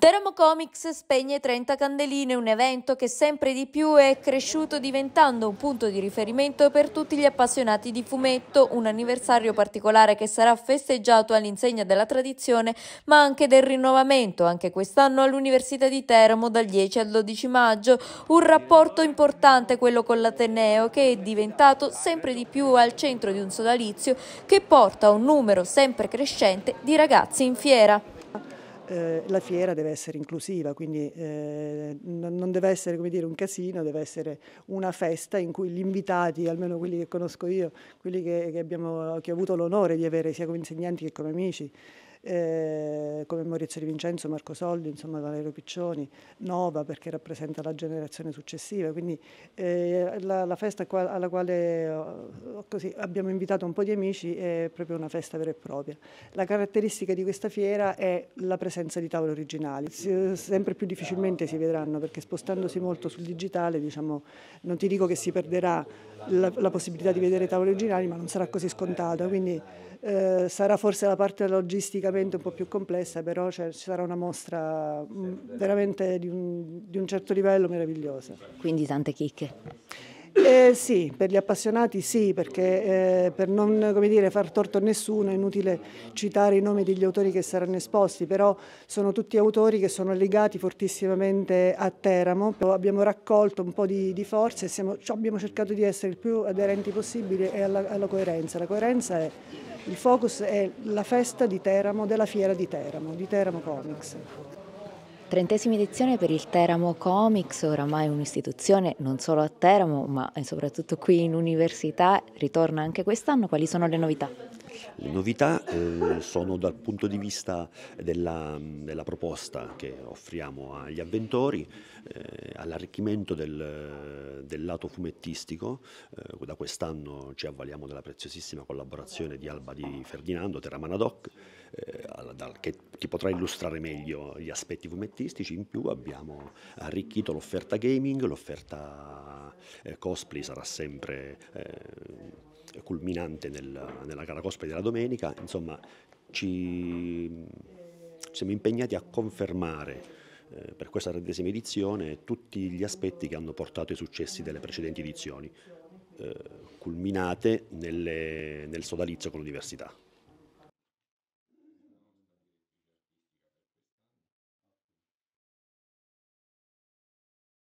Teramo Comics spegne 30 candeline, un evento che sempre di più è cresciuto diventando un punto di riferimento per tutti gli appassionati di fumetto, un anniversario particolare che sarà festeggiato all'insegna della tradizione ma anche del rinnovamento, anche quest'anno all'Università di Teramo dal 10 al 12 maggio, un rapporto importante quello con l'Ateneo che è diventato sempre di più al centro di un sodalizio che porta un numero sempre crescente di ragazzi in fiera eh, la fiera deve essere inclusiva, quindi eh, non deve essere dire, un casino, deve essere una festa in cui gli invitati, almeno quelli che conosco io, quelli che, che, abbiamo, che ho avuto l'onore di avere sia come insegnanti che come amici, eh, come Maurizio Di Vincenzo, Marco Soldi, insomma, Valerio Piccioni, Nova perché rappresenta la generazione successiva. Quindi eh, la, la, festa alla quale eh, così, abbiamo invitato un po' di amici è proprio una festa vera e propria. La caratteristica di questa fiera è la presenza di tavole originali. Si, sempre più difficilmente si vedranno perché spostandosi molto sul digitale diciamo, non ti dico che si perderà la, la possibilità di vedere tavoli originali, ma non sarà così scontata. Quindi eh, sarà forse la parte logisticamente un po' più complessa, però ci sarà una mostra mh, veramente di un, di un certo livello meravigliosa. Quindi tante chicche. Eh, sì, per gli appassionati sì, perché eh, per non dire, far torto a nessuno è inutile citare i nomi degli autori che saranno esposti, però sono tutti autori che sono legati fortissimamente a Teramo. Abbiamo raccolto un po' di, di forze e siamo, abbiamo cercato di essere il più aderenti possibile alla, alla coerenza. La coerenza è, il focus è la festa di Teramo, della fiera di Teramo, di Teramo Comics. Trentesima edizione per il Teramo Comics, oramai un'istituzione non solo a Teramo ma soprattutto qui in università, ritorna anche quest'anno. Quali sono le novità? Le novità eh, sono dal punto di vista della, della, proposta che offriamo agli avventori, eh, all'arricchimento del, del, lato fumettistico. Eh, da quest'anno ci avvaliamo della preziosissima collaborazione di Alba di Ferdinando, Terramanadoc, eh, che ti potrà illustrare meglio gli aspetti fumettistici. In più abbiamo arricchito l'offerta gaming, l'offerta eh, cosplay sarà sempre eh, culminante nel, nella gara cospe della domenica, insomma ci, siamo impegnati a confermare eh, per questa trentesima edizione tutti gli aspetti che hanno portato ai successi delle precedenti edizioni, eh, culminate nelle, nel sodalizio con l'università.